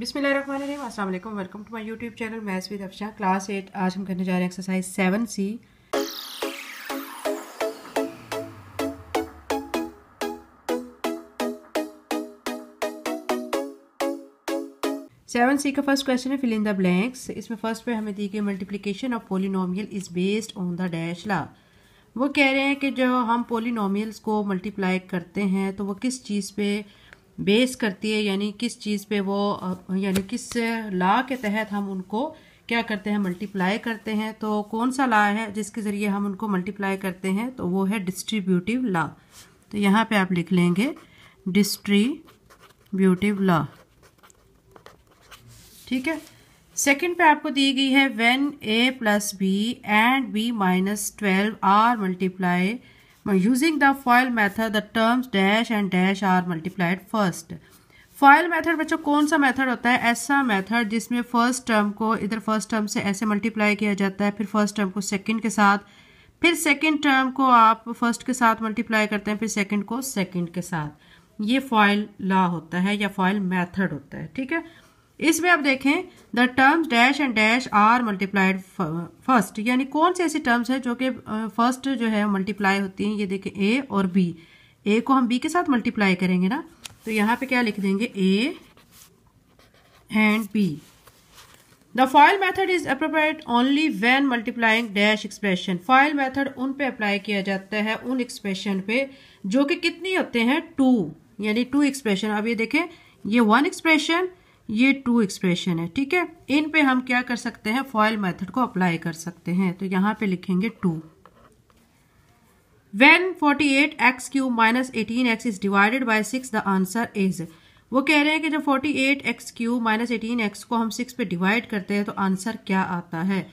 बिसमिल अस्सलाम वालेकुम welcome to my YouTube channel मैं विद अफशा क्लास एट आज हम करने जा रहे हैं exercise seven C seven C का फर्स्ट क्वेश्चन है फिल इन द ब्लैंक्स इसमें फर्स्ट पे हमें दी गई multiplication of polynomial is based on the dash law वो कह रहे हैं कि जो हम पोलिनोमियल्स को मल्टीप्लाई करते हैं तो वो किस चीज़ पे बेस करती है यानी किस चीज़ पे वो यानी किस ला के तहत हम उनको क्या करते हैं मल्टीप्लाई करते हैं तो कौन सा ला है जिसके ज़रिए हम उनको मल्टीप्लाई करते हैं तो वो है डिस्ट्रीब्यूटिव ला तो यहाँ पे आप लिख लेंगे डिस्ट्रीब्यूटिव लॉ ठीक है सेकंड पे आपको दी गई है when a plus b and b minus twelve are multiply By using the FOIL method, the terms dash and dash are multiplied first. FOIL method बच्चों कौन सा मेथड होता है ऐसा मेथड जिसमें फर्स्ट टर्म को इधर फर्स्ट टर्म से ऐसे मल्टीप्लाई किया जाता है फिर फर्स्ट टर्म को सेकंड के साथ फिर सेकंड टर्म को आप फर्स्ट के साथ मल्टीप्लाई करते हैं फिर सेकंड को सेकंड के साथ ये फॉइल लॉ होता है या फॉइल मेथड होता है ठीक है इसमें आप देखें the terms dash and dash are multiplied first यानी कौन सी ऐसी टर्म्स है जो कि फर्स्ट जो है मल्टीप्लाई होती हैं ये देखें ए और बी ए को हम बी के साथ मल्टीप्लाई करेंगे ना तो यहाँ पे क्या लिख देंगे a and b the FOIL method is appropriate only when multiplying dash expression FOIL method उन पे अप्लाई किया जाता है उन एक्सप्रेशन पे जो कि कितनी होते हैं टू यानी टू एक्सप्रेशन अब ये देखें ये वन एक्सप्रेशन ये टू एक्सप्रेशन है ठीक है इन पे हम क्या कर सकते हैं फॉयल मेथड को अप्लाई कर सकते हैं तो यहाँ पे लिखेंगे two when forty eight x cube minus eighteen x is divided by six the answer is वो कह रहे हैं कि जब forty eight x cube minus eighteen x को हम सिक्स पे डिवाइड करते हैं तो आंसर क्या आता है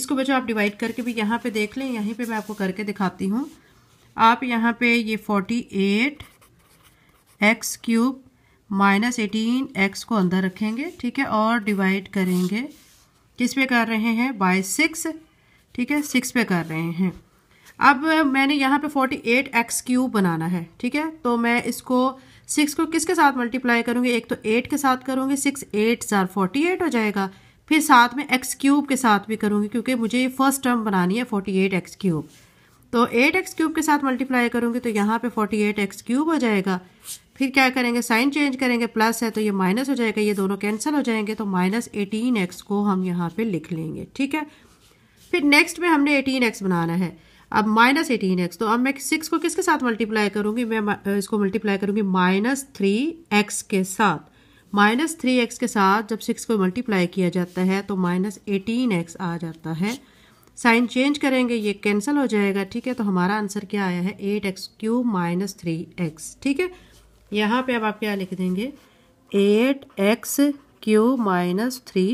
इसको बच्चों आप डिवाइड करके भी यहाँ पे देख लें यहीं पे मैं आपको करके दिखाती हूँ आप यहाँ पे ये forty eight x cube minus eighteen x को अंदर रखेंगे ठीक है और डिवाइड करेंगे किस पे कर रहे हैं बाय सिक्स ठीक है सिक्स पे कर रहे हैं अब मैंने यहाँ पे फोर्टी एट एक्स क्यूब बनाना है ठीक है तो मैं इसको सिक्स को किसके साथ मल्टीप्लाई करूँगी एक तो एट के साथ करूँगी six eight sir forty eight हो जाएगा फिर साथ में एक्स क्यूब के साथ भी करूँगी क्योंकि मुझे ये फर्स्ट टर्म बनानी है फोर्टी एट एक्स क्यूब तो एट एक्स क्यूब के साथ मल्टीप्लाई करूँगी तो यहाँ पे फोर्टी एट एक्स क्यूब हो जाएगा फिर क्या करेंगे साइन चेंज करेंगे प्लस है तो ये माइनस हो जाएगा ये दोनों कैंसिल हो जाएंगे तो माइनस एटीन एक्स को हम यहाँ पे लिख लेंगे ठीक है फिर नेक्स्ट में हमने एटीन एक्स बनाना है अब माइनस एटीन एक्स तो अब मैं सिक्स को किसके साथ मल्टीप्लाई करूँगी मैं इसको मल्टीप्लाई करूँगी माइनस थ्री एक्स के साथ माइनस थ्री एक्स के साथ जब सिक्स को मल्टीप्लाई किया जाता है तो माइनस एटीन एक्स आ जाता है साइन चेंज करेंगे ये कैंसिल हो जाएगा ठीक है तो हमारा आंसर क्या आया है eight x cube minus three x ठीक है यहाँ पे अब आप क्या लिख देंगे eight x cube minus three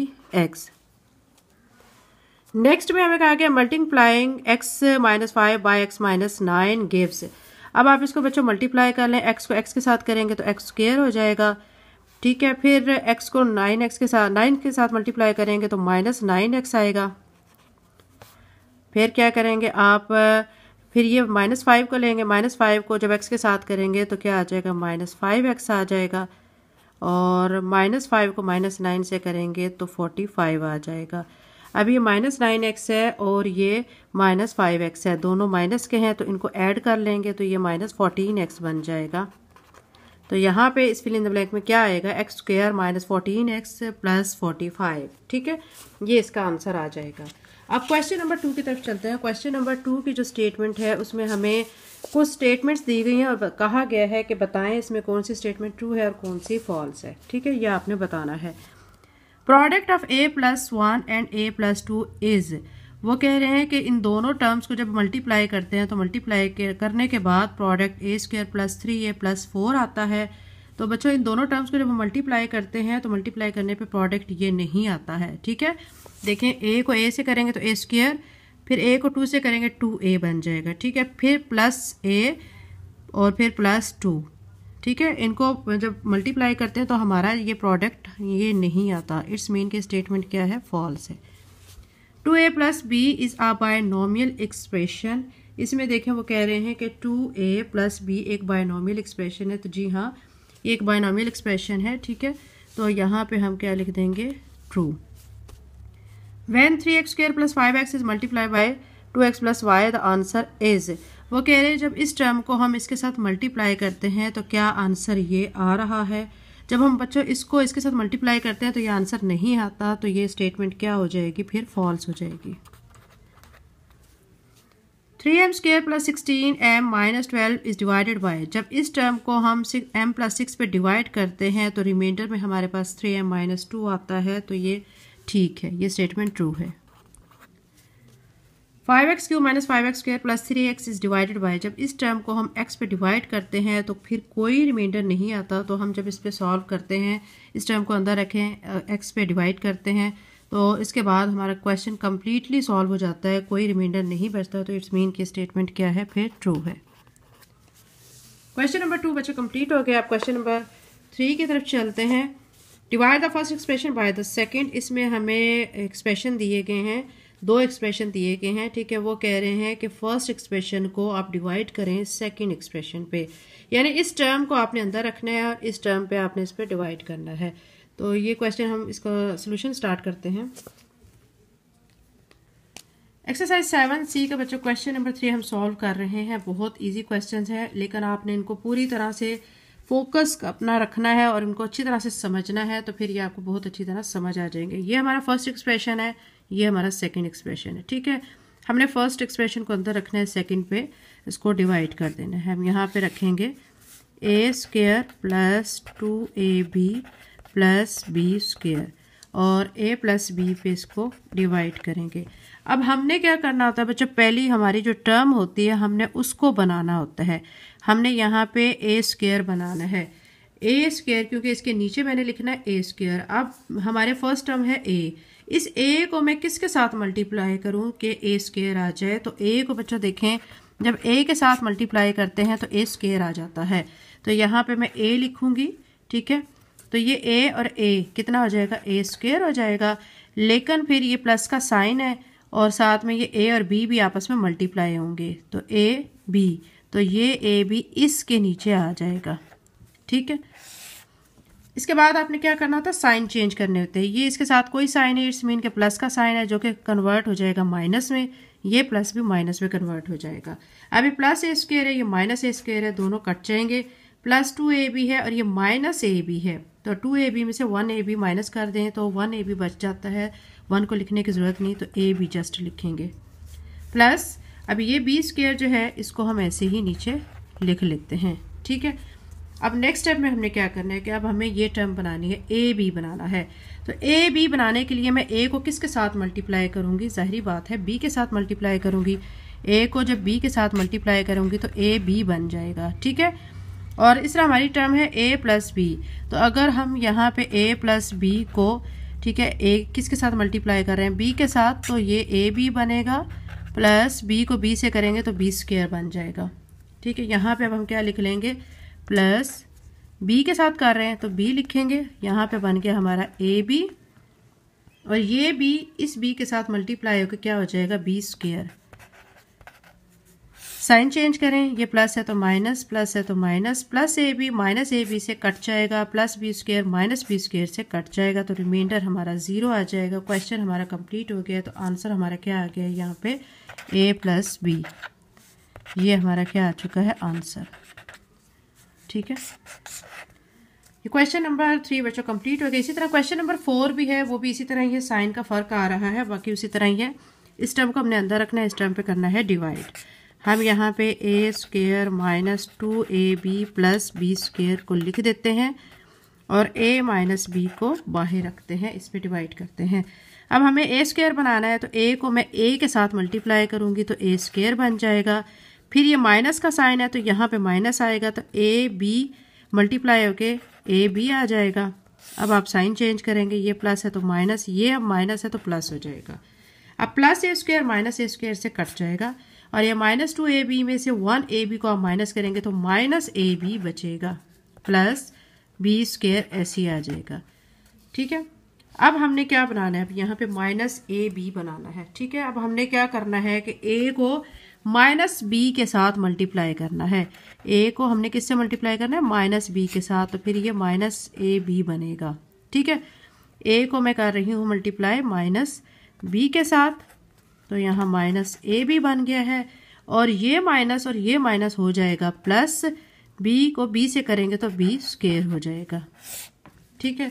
x next में हमें कहा गया multiplying x minus five by x minus nine gives अब आप इसको बच्चों मल्टीप्लाई कर लें एक्स को एक्स के साथ करेंगे तो एक्स स्क्र हो जाएगा ठीक है फिर एक्स को नाइन एक्स के साथ नाइन के साथ मल्टीप्लाई करेंगे तो माइनस नाइन एक्स आएगा फिर क्या करेंगे आप फिर ये माइनस फाइव को लेंगे माइनस फाइव को जब एक्स के साथ करेंगे तो क्या आ जाएगा माइनस फाइव एक्स आ जाएगा और माइनस फाइव को माइनस नाइन से करेंगे तो फोर्टी फाइव आ जाएगा अब ये माइनस नाइन एक्स है और ये माइनस फाइव एक्स है दोनों माइनस के हैं तो इनको ऐड कर लेंगे तो ये माइनस फोर्टीन एक्स बन जाएगा तो यहाँ पे इस फिलिंग द ब्लैंक में क्या आएगा x square minus fourteen x plus forty five ठीक है ये इसका आंसर आ जाएगा अब क्वेश्चन नंबर टू की तरफ चलते हैं क्वेश्चन नंबर टू की जो स्टेटमेंट है उसमें हमें कुछ स्टेटमेंट्स दी गई हैं और कहा गया है कि बताएं इसमें कौन सी स्टेटमेंट ट्रू है और कौन सी फॉल्स है ठीक है यह आपने बताना है product of a plus one and a plus two is वो कह रहे हैं कि इन दोनों टर्म्स को जब मल्टीप्लाई करते हैं तो मल्टीप्लाई करने के बाद product a square plus three a plus four आता है तो बच्चों इन दोनों टर्म्स को जब हम मल्टीप्लाई करते हैं तो मल्टीप्लाई करने पे प्रोडक्ट ये नहीं आता है ठीक है देखें ए को ए से करेंगे तो ए स्क्र फिर ए को टू से करेंगे टू ए बन जाएगा ठीक है फिर प्लस ए और फिर प्लस टू ठीक है इनको जब मतलब मल्टीप्लाई करते हैं तो हमारा ये प्रोडक्ट ये नहीं आता इट्स मीन के स्टेटमेंट क्या है फॉल्स है two a plus b is a binomial expression इसमें देखें वो कह रहे हैं कि टू ए प्लस बी एक बायनोमियल एक्सप्रेशन है तो जी हाँ एक बायनोमियल एक्सप्रेशन है ठीक है तो यहाँ पे हम क्या लिख देंगे true when three x square plus five x is multiply by two x plus y the answer is वो कह रहे हैं जब इस टर्म को हम इसके साथ मल्टीप्लाई करते हैं तो क्या आंसर ये आ रहा है जब हम बच्चों इसको इसके साथ मल्टीप्लाई करते हैं तो ये आंसर नहीं आता तो ये स्टेटमेंट क्या हो जाएगी फिर फॉल्स हो जाएगी three m square plus sixteen m minus twelve is divided by जब इस टर्म को हम एम प्लस सिक्स पर डिवाइड करते हैं तो रिमाइंडर में हमारे पास थ्री एम माइनस टू आता है तो ये ठीक है ये स्टेटमेंट ट्रू है five x cube minus five x square plus three x is divided by जब इस टर्म को हम x पे डिवाइड करते हैं तो फिर कोई रिमाइंडर नहीं आता तो हम जब इस पे सॉल्व करते हैं इस टर्म को अंदर रखें एक्स पे डिवाइड करते हैं तो इसके बाद हमारा क्वेश्चन कम्प्लीटली सॉल्व हो जाता है कोई रिमाइंडर नहीं बचता तो इट्स मीन की स्टेटमेंट क्या है फिर ट्रू है क्वेश्चन नंबर टू बच्चे कंप्लीट हो गया आप क्वेश्चन नंबर थ्री की तरफ चलते हैं divide the first expression by the second इसमें हमें एक्सप्रेशन दिए गए हैं दो एक्सप्रेशन दिए गए हैं ठीक है वो कह रहे हैं कि फर्स्ट एक्सप्रेशन को आप डिवाइड करें सेकंड एक्सप्रेशन पे यानी इस टर्म को आपने अंदर रखना है और इस टर्म पे आपने इस पर डिवाइड करना है तो ये क्वेश्चन हम इसका सोल्यूशन स्टार्ट करते हैं एक्सरसाइज सेवन सी का बच्चों क्वेश्चन नंबर थ्री हम सॉल्व कर रहे हैं बहुत इजी क्वेश्चंस है लेकिन आपने इनको पूरी तरह से फोकस अपना रखना है और इनको अच्छी तरह से समझना है तो फिर ये आपको बहुत अच्छी तरह समझ आ जाएंगे ये हमारा फर्स्ट एक्सप्रेशन है ये हमारा सेकेंड एक्सप्रेशन है ठीक है हमने फर्स्ट एक्सप्रेशन को अंदर रखना है सेकेंड पे इसको डिवाइड कर देना है हम यहाँ पे रखेंगे a square plus two a b plus b square और ए प्लस बी पे इसको डिवाइड करेंगे अब हमने क्या करना होता है बच्चों पहली हमारी जो टर्म होती है हमने उसको बनाना होता है हमने यहाँ पे ए स्केयर बनाना है ए स्केयर क्योंकि इसके नीचे मैंने लिखना है ए स्केयर अब हमारे फर्स्ट टर्म है ए इस ए को मैं किसके साथ मल्टीप्लाई करूँ कि ए स्केयर आ जाए तो ए को बच्चों देखें जब ए के साथ मल्टीप्लाई करते हैं तो ए स्केयर आ जाता है तो यहाँ पे मैं ए लिखूँगी ठीक है तो ये ए और ए कितना हो जाएगा ए स्केयर हो जाएगा लेकिन फिर ये प्लस का साइन है और साथ में ये ए और बी भी आपस में मल्टीप्लाई होंगे तो ए बी तो ये ए भी इसके नीचे आ जाएगा ठीक है इसके बाद आपने क्या करना होता है साइन चेंज करने होते हैं ये इसके साथ कोई साइन है इट्स मीन के प्लस का साइन है जो कि कन्वर्ट हो जाएगा माइनस में ये प्लस भी माइनस में कन्वर्ट हो जाएगा अभी प्लस ए स्क्र है ये माइनस ए स्क्र है दोनों कट जाएंगे प्लस टू ए बी है और ये माइनस ए बी है तो टू ए बी में से वन ए बी माइनस कर दें तो वन ए बी बच जाता है वन को लिखने की ज़रूरत नहीं तो ए बी जस्ट लिखेंगे प्लस अब ये बी स्केयर जो है इसको हम ऐसे ही नीचे लिख लेते हैं ठीक है अब नेक्स्ट स्टेप में हमने क्या करना है कि अब हमें ये टर्म बनानी है ए बी बनाना है तो ए बी बनाने के लिए मैं ए को किसके साथ मल्टीप्लाई करूँगी ज़ाहरी बात है बी के साथ मल्टीप्लाई करूँगी ए को जब बी के साथ मल्टीप्लाई करूँगी तो ए बी बन जाएगा ठीक है और इस तरह हमारी टर्म है ए प्लस बी तो अगर हम यहाँ पे ए प्लस बी को ठीक है ए किसके साथ मल्टीप्लाई कर रहे हैं बी के साथ तो ये ए बी बनेगा प्लस बी को बी से करेंगे तो बी स्क्वेयर बन जाएगा ठीक है यहाँ पे अब हम क्या लिख लेंगे प्लस बी के साथ कर रहे हैं तो बी लिखेंगे यहाँ पे बन गया हमारा ए बी और ये बी इस बी के साथ मल्टीप्लाई होकर क्या हो जाएगा बी स्क्वेयर साइन चेंज करें ये प्लस है तो माइनस प्लस है तो minus plus a b minus a b से कट जाएगा plus b square minus b square से कट जाएगा तो रिमाइंडर हमारा ज़ीरो आ जाएगा क्वेश्चन हमारा कंप्लीट हो गया तो आंसर हमारा क्या आ गया यहाँ पे ए प्लस बी ये हमारा क्या आ चुका है आंसर ठीक है ये क्वेश्चन नंबर थ्री बच्चों कंप्लीट हो गया इसी तरह क्वेश्चन नंबर फोर भी है वो भी इसी तरह ये साइन का फ़र्क आ रहा है बाकी उसी तरह ही है इस टर्म को हमने अंदर रखना है इस टर्म पे करना है डिवाइड हम यहाँ पे a square minus two a b plus b square को लिख देते हैं और ए माइनस बी को बाहर रखते हैं इसमें डिवाइड करते हैं अब हमें ए स्क्र बनाना है तो ए को मैं ए के साथ मल्टीप्लाई करूँगी तो ए स्क्र बन जाएगा फिर ये माइनस का साइन है तो यहाँ पे माइनस आएगा तो ए बी मल्टीप्लाई होके ए बी आ जाएगा अब आप साइन चेंज करेंगे ये प्लस है तो माइनस ये अब माइनस है तो प्लस हो जाएगा अब plus a square minus a square से कट जाएगा और ये माइनस टू ए बी में से वन ए बी को आप माइनस करेंगे तो माइनस ए बी बचेगा प्लस बी स्केयर ऐसे आ जाएगा ठीक है अब हमने क्या बनाना है अब यहाँ पे माइनस ए बी बनाना है ठीक है अब हमने क्या करना है कि ए को माइनस बी के साथ मल्टीप्लाई करना है ए को हमने किससे मल्टीप्लाई करना है माइनस बी के साथ तो फिर ये माइनस ए बी बनेगा ठीक है ए को मैं कर रही हूँ मल्टीप्लाई माइनस बी के साथ तो यहाँ माइनस ए भी बन गया है और ये माइनस और ये माइनस हो जाएगा प्लस बी को बी से करेंगे तो बी स्केयर हो जाएगा ठीक है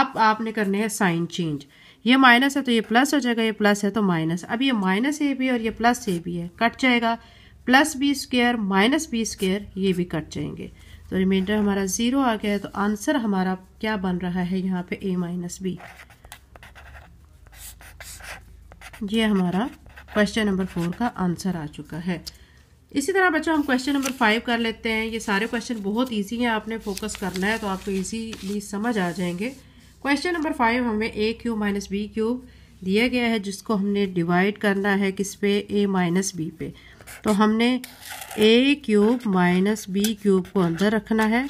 अब आपने करने हैं साइन चेंज ये माइनस है तो ये प्लस हो जाएगा ये प्लस है तो माइनस अब ये माइनस ए भी और ये प्लस ए भी है कट जाएगा plus b square minus b square ये भी कट जाएंगे तो रिमाइंडर हमारा ज़ीरो आ गया है तो आंसर हमारा क्या बन रहा है यहाँ पे ए माइनस बी ये हमारा क्वेश्चन नंबर फोर का आंसर आ चुका है इसी तरह बच्चों हम क्वेश्चन नंबर फाइव कर लेते हैं ये सारे क्वेश्चन बहुत इजी हैं आपने फोकस करना है तो आपको इजीली समझ आ जाएंगे क्वेश्चन नंबर फाइव हमें a cube minus b cube दिया गया है जिसको हमने डिवाइड करना है किस पे ए माइनस बी पे तो हमने a cube minus b cube को अंदर रखना है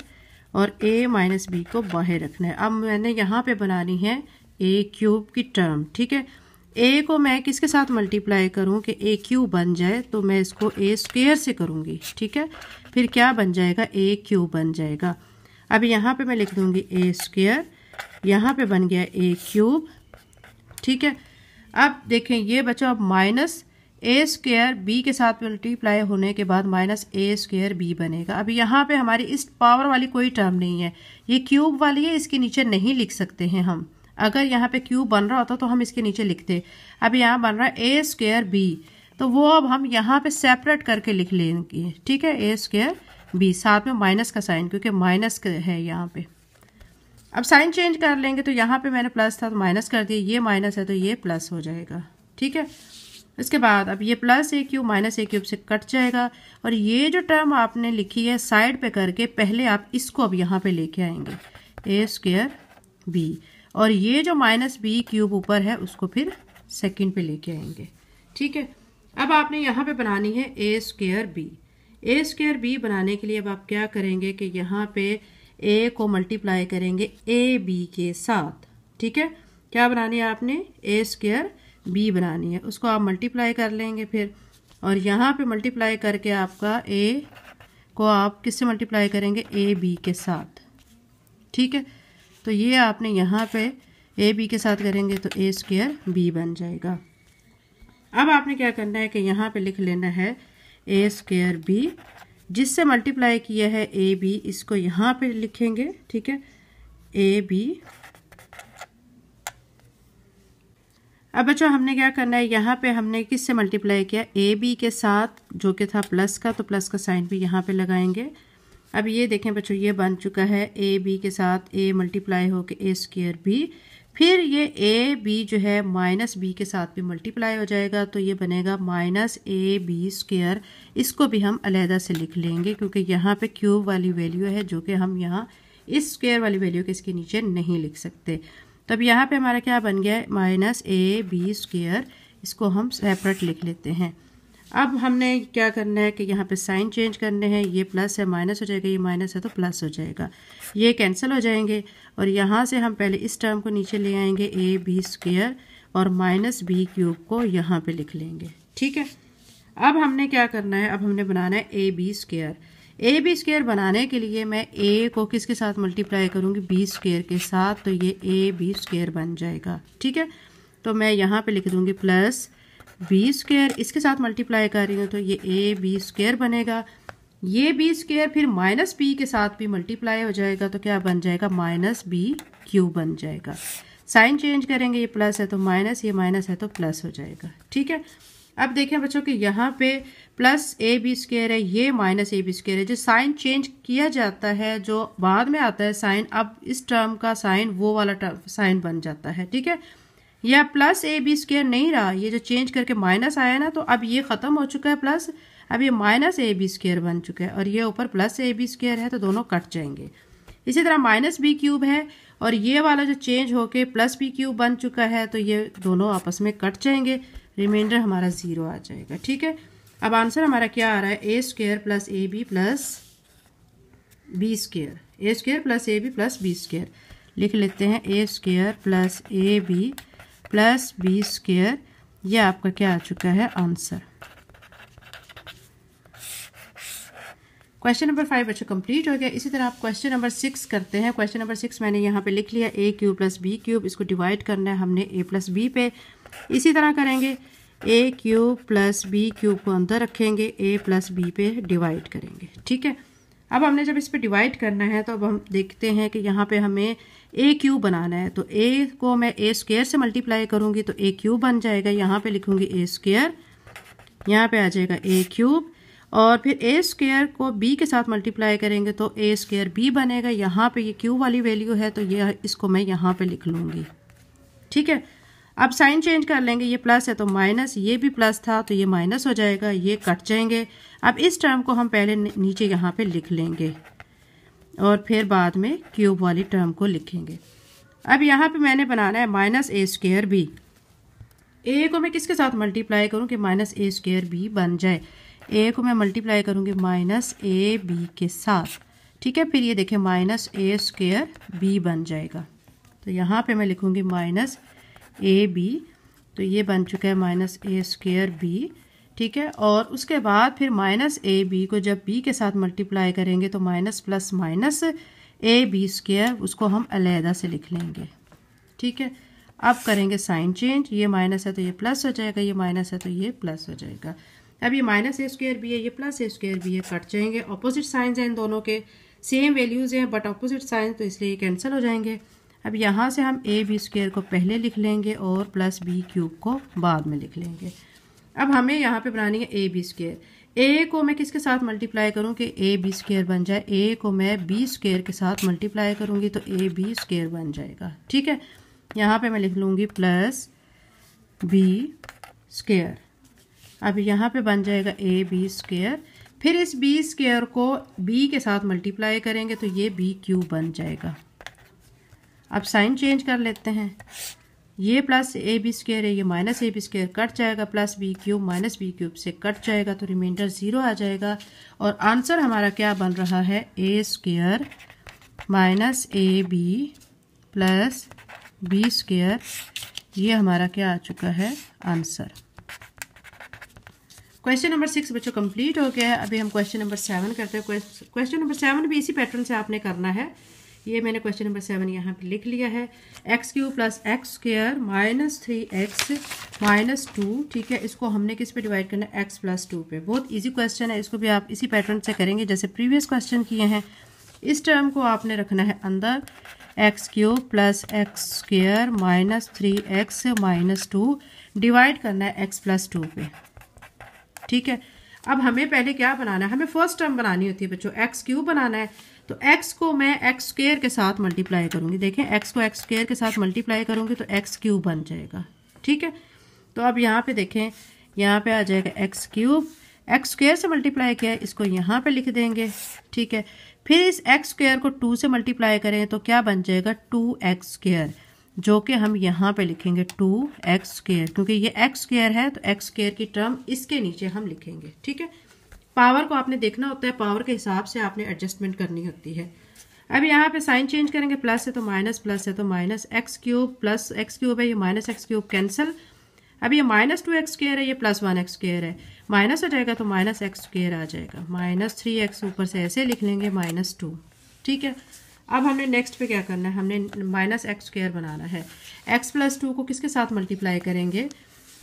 और ए माइनस बी को बाहर रखना है अब मैंने यहाँ पर बनानी है ए क्यूब की टर्म ठीक है ए को मैं किसके साथ मल्टीप्लाई करूं कि ए क्यू बन जाए तो मैं इसको ए स्क्वेयर से करूंगी ठीक है फिर क्या बन जाएगा ए क्यू बन जाएगा अब यहाँ पे मैं लिख दूंगी ए स्क्वेयर यहाँ पे बन गया ए क्यूब ठीक है अब देखें ये बच्चों अब माइनस ए स्क्वेयर बी के साथ मल्टीप्लाई होने के बाद माइनस ए स्क्वेयर बी बनेगा अब यहाँ पे हमारी इस पावर वाली कोई टर्म नहीं है ये क्यूब वाली है इसके नीचे नहीं लिख सकते हैं हम अगर यहाँ पे क्यू बन रहा होता तो हम इसके नीचे लिखते अब यहाँ बन रहा है ए स्क्र बी तो वो अब हम यहाँ पे सेपरेट करके लिख लेंगे ठीक है ए स्क्र बी साथ में माइनस का साइन क्योंकि माइनस है यहाँ पे अब साइन चेंज कर लेंगे तो यहाँ पे मैंने प्लस था तो माइनस कर दिया ये माइनस है तो ये प्लस हो जाएगा ठीक है इसके बाद अब ये plus a cube minus a cube से कट जाएगा और ये जो टर्म आपने लिखी है साइड पे करके पहले आप इसको अब यहाँ पे लेके आएंगे ए स्क्वेयर बी और ये जो माइनस बी क्यूब ऊपर है उसको फिर सेकंड पे लेके आएंगे ठीक है अब आपने यहाँ पे बनानी है a square b a square b बनाने के लिए अब आप क्या करेंगे कि यहाँ पे ए को मल्टीप्लाई करेंगे ए बी के साथ ठीक है क्या बनानी है आपने ए स्केयर बी बनानी है उसको आप मल्टीप्लाई कर लेंगे फिर और यहाँ पे मल्टीप्लाई करके आपका ए को आप किससे मल्टीप्लाई करेंगे ए बी के साथ ठीक है तो ये आपने यहाँ पे ए बी के साथ करेंगे तो ए स्क्वेयर बी बन जाएगा अब आपने क्या करना है कि यहाँ पे लिख लेना है ए स्क्वेयर बी जिससे मल्टीप्लाई किया है ए बी इसको यहाँ पे लिखेंगे ठीक है ए बी अब बच्चों हमने क्या करना है यहाँ पे हमने किससे मल्टीप्लाई किया ए बी के साथ जो कि था प्लस का तो प्लस का साइन भी यहाँ पे लगाएंगे अब ये देखें बच्चों ये बन चुका है ए बी के साथ ए मल्टीप्लाई होकर ए स्क्र बी फिर ये ए बी जो है माइनस बी के साथ भी मल्टीप्लाई हो जाएगा तो ये बनेगा माइनस ए बी स्क्र इसको भी हम अलहदा से लिख लेंगे क्योंकि यहाँ पे क्यूब वाली वैल्यू है जो कि हम यहाँ इस स्क्वेयर वाली वैल्यू के इसके नीचे नहीं लिख सकते तब तो यहाँ पे हमारा क्या बन गया है माइनस ए बी स्क्र इसको हम सेपरेट लिख लेते हैं अब हमने क्या करना है कि यहाँ पे साइन चेंज करने हैं ये प्लस है माइनस हो जाएगा ये माइनस है तो प्लस हो जाएगा ये कैंसिल हो जाएंगे और यहाँ से हम पहले इस टर्म को नीचे ले आएंगे ए बी स्क्वेयर और माइनस बी क्यूब को यहाँ पे लिख लेंगे ठीक है अब हमने क्या करना है अब हमने बनाना है a b square a b square बनाने के लिए मैं ए को किसके साथ मल्टीप्लाई करूँगी बी स्क्वेयर के साथ तो ये ए बी स्क्वेयर बन जाएगा ठीक है तो मैं यहाँ पर लिख दूँगी प्लस बी स्क्र इसके साथ मल्टीप्लाई कर रही हूँ तो ये ए बी स्क्वेयर बनेगा ये बी स्क्र फिर माइनस बी के साथ भी मल्टीप्लाई हो जाएगा तो क्या बन जाएगा माइनस बी क्यू बन जाएगा साइन चेंज करेंगे ये प्लस है तो माइनस ये माइनस है तो प्लस हो जाएगा ठीक है अब देखें बच्चों कि यहाँ पे प्लस ए बी स्क्र है ये माइनस ए बी स्क्वेयर है जो साइन चेंज किया जाता है जो बाद में आता है साइन अब इस टर्म का साइन वो वाला साइन बन जाता है ठीक है या प्लस ए बी स्क्वेयर नहीं रहा ये जो चेंज करके माइनस आया ना तो अब ये ख़त्म हो चुका है प्लस अब ये माइनस ए बी स्क्वेयर बन चुका है और ये ऊपर प्लस ए बी स्क्र है तो दोनों कट जाएंगे इसी तरह माइनस बी क्यूब है और ये वाला जो चेंज होके प्लस बी क्यूब बन चुका है तो ये दोनों आपस में कट जाएंगे रिमाइंडर हमारा ज़ीरो आ जाएगा ठीक है अब आंसर हमारा क्या आ रहा है a square plus a b plus b square a square plus a b plus b square लिख लेते हैं a square plus a b plus b square यह आपका क्या आ चुका है आंसर क्वेश्चन नंबर फाइव अच्छा कंप्लीट हो गया इसी तरह आप क्वेश्चन नंबर सिक्स करते हैं क्वेश्चन नंबर सिक्स मैंने यहाँ पे लिख लिया a cube plus b cube इसको डिवाइड करना है हमने ए प्लस बी पे इसी तरह करेंगे a cube plus b cube को अंदर रखेंगे ए प्लस बी पे डिवाइड करेंगे ठीक है अब हमने जब इस पर डिवाइड करना है तो अब हम देखते हैं कि यहाँ पे हमें ए क्यूब बनाना है तो ए को मैं ए स्क्वेयर से मल्टीप्लाई करूँगी तो ए क्यूब बन जाएगा यहाँ पे लिखूँगी ए स्क्वेयर यहाँ पे आ जाएगा ए क्यूब और फिर ए स्क्वेयर को बी के साथ मल्टीप्लाई करेंगे तो ए स्क्वेयर बी बनेगा यहाँ पे ये क्यूब वाली वैल्यू है तो ये इसको मैं यहाँ पर लिख लूँगी ठीक है अब साइन चेंज कर लेंगे ये प्लस है तो माइनस ये भी प्लस था तो ये माइनस हो जाएगा ये कट जाएंगे अब इस टर्म को हम पहले नीचे यहाँ पे लिख लेंगे और फिर बाद में क्यूब वाली टर्म को लिखेंगे अब यहाँ पे मैंने बनाना है minus a square b a को मैं किसके साथ मल्टीप्लाई करूँ कि माइनस ए स्क्र बी बन जाए ए को मैं मल्टीप्लाई करूँगी माइनस ए बी के साथ ठीक है फिर ये देखें माइनस ए स्क्र बी बन जाएगा तो यहाँ पे मैं लिखूँगी माइनस ए बी तो ये बन चुका है माइनस ए स्क्र बी ठीक है और उसके बाद फिर माइनस ए बी को जब बी के साथ मल्टीप्लाई करेंगे तो minus plus minus a b square उसको हम अलहदा से लिख लेंगे ठीक है अब करेंगे साइन चेंज ये माइनस है तो ये प्लस हो जाएगा ये माइनस है तो ये प्लस हो जाएगा अब ये माइनस ए स्क्र बी है ये प्लस ए स्क्र बी है कट जाएंगे अपोजिट साइंस हैं इन दोनों के सेम वैल्यूज़ हैं बट अपोजिट साइंस तो इसलिए कैंसिल हो जाएंगे अब यहाँ से हम ए बी स्क्वेयर को पहले लिख लेंगे और प्लस बी क्यूब को बाद में लिख लेंगे अब हमें यहाँ पे बनानी है ए बी स्क्वेयर ए को मैं किसके साथ मल्टीप्लाई करूँ कि ए बी स्क्वेयर बन जाए ए को मैं बी स्क्वेयर के साथ मल्टीप्लाई करूँगी तो ए बी स्क्वेयर बन जाएगा ठीक है यहाँ पे मैं लिख लूँगी प्लस बी स्क्वेयर अब यहाँ पे बन जाएगा ए बी स्क्वेयर फिर इस बी स्क्वेयर को बी के साथ मल्टीप्लाई करेंगे तो ये बी क्यूब बन जाएगा अब साइन चेंज कर लेते हैं ये प्लस ए बी स्क्वेयर है ये minus a b square cut जाएगा plus b cube minus b cube से कट जाएगा तो रिमाइंडर ज़ीरो आ जाएगा और आंसर हमारा क्या बन रहा है a square minus a b plus b square ये हमारा क्या आ चुका है आंसर क्वेश्चन नंबर सिक्स बच्चों कंप्लीट हो गया है अभी हम क्वेश्चन नंबर सेवन करते हैं क्वेश्चन नंबर सेवन भी इसी पैटर्न से आपने करना है ये मैंने क्वेश्चन नंबर सेवन यहाँ पे लिख लिया है x cube plus x square minus three x minus two ठीक है इसको हमने किस पे डिवाइड करना है एक्स प्लस टू पे बहुत इजी क्वेश्चन है इसको भी आप इसी पैटर्न से करेंगे जैसे प्रीवियस क्वेश्चन किए हैं इस टर्म को आपने रखना है अंदर x cube plus x square minus three x minus two divide करना है एक्स प्लस टू पे ठीक है अब हमें पहले क्या बनाना है हमें फर्स्ट टर्म बनानी होती है बच्चों एक्स क्यू बनाना है तो एक्स को मैं एक्स स्क्र के साथ मल्टीप्लाई करूंगी देखें एक्स को एक्स स्क्र के साथ मल्टीप्लाई करूंगी तो एक्स क्यूब बन जाएगा ठीक है तो अब यहाँ पे देखें यहाँ पे आ जाएगा एक्स क्यूब एक्स स्क्र से मल्टीप्लाई किया इसको यहाँ पे लिख देंगे ठीक है फिर इस एक्स स्क्र को टू से मल्टीप्लाई करें तो क्या बन जाएगा टू एक्स स्क्र जो कि हम यहाँ पे लिखेंगे टू एक्स स्क्र क्योंकि ये एक्स स्क्र है तो एक्स स्क्र की टर्म इसके नीचे हम लिखेंगे ठीक है पावर को आपने देखना होता है पावर के हिसाब से आपने एडजस्टमेंट करनी होती है अब यहाँ पे साइन चेंज करेंगे प्लस है तो माइनस प्लस है तो minus x cube plus x cube है ये माइनस एक्स क्यूब कैंसिल अब ये माइनस टू एक्स स्केयर है ये प्लस वन एक्स स्केयर है माइनस हो जाएगा तो माइनस एक्स स्केयर आ जाएगा माइनस थ्री एक्स ऊपर से ऐसे लिख लेंगे माइनस टू ठीक है अब हमने नेक्स्ट पे क्या करना है हमने माइनस एक्स स्केयर बनाना है एक्स प्लस टू को किसके साथ मल्टीप्लाई करेंगे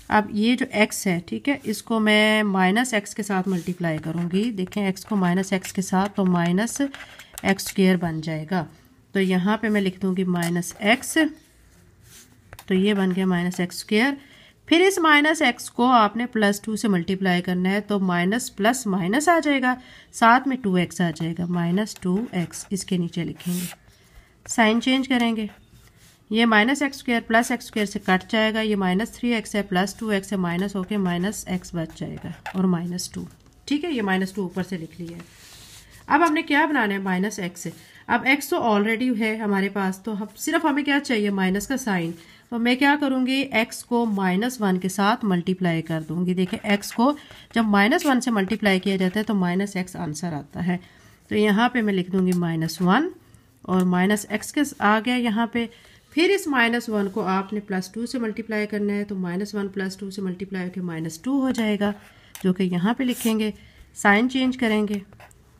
अब ये जो एक्स है ठीक है इसको मैं माइनस एक्स के साथ मल्टीप्लाई करूँगी देखें एक्स को माइनस एक्स के साथ तो माइनस एक्स स्क्र बन जाएगा तो यहाँ पे मैं लिख दूँगी माइनस एक्स तो ये बन गया माइनस एक्स स्क्र फिर इस माइनस एक्स को आपने प्लस टू से मल्टीप्लाई करना है तो माइनस प्लस माइनस आ जाएगा साथ में टू एक्स आ जाएगा माइनस टू एक्स इसके नीचे लिखेंगे साइन चेंज करेंगे ये minus x square plus x square से कट जाएगा ये माइनस थ्री एक्स है प्लस टू एक्स है माइनस होके माइनस एक्स बच जाएगा और माइनस टू ठीक है ये माइनस टू ऊपर से लिख लिया है अब हमने क्या बनाना है माइनस एक्स अब एक्स तो ऑलरेडी है हमारे पास तो हम सिर्फ हमें क्या चाहिए माइनस का साइन तो मैं क्या करूँगी एक्स को माइनस वन के साथ मल्टीप्लाई कर दूँगी देखिए एक्स को जब माइनस वन से मल्टीप्लाई किया जाता है तो माइनस एक्स आंसर आता है तो यहाँ पे मैं लिख दूँगी माइनस वन और माइनस एक्स के आ गया यहाँ पे फिर इस माइनस वन को आपने प्लस टू से मल्टीप्लाई करना है तो माइनस वन प्लस टू से मल्टीप्लाई होकर माइनस टू हो जाएगा जो कि यहाँ पे लिखेंगे साइन चेंज करेंगे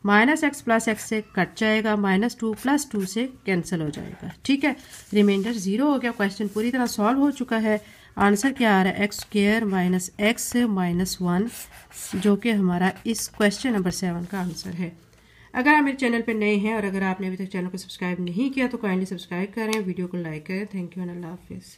माइनस एक्स प्लस एक्स से कट जाएगा माइनस टू प्लस टू से कैंसिल हो जाएगा ठीक है रिमाइंडर ज़ीरो हो गया क्वेश्चन पूरी तरह सॉल्व हो चुका है आंसर क्या आ रहा है x square minus x minus one जो कि हमारा इस क्वेश्चन नंबर सेवन का आंसर है अगर आप मेरे चैनल पर नए हैं और अगर आपने अभी तक चैनल को सब्सक्राइब नहीं किया तो काइंडली सब्सक्राइब करें वीडियो को लाइक करें थैंक यू एंड अल्लाह हाफिज़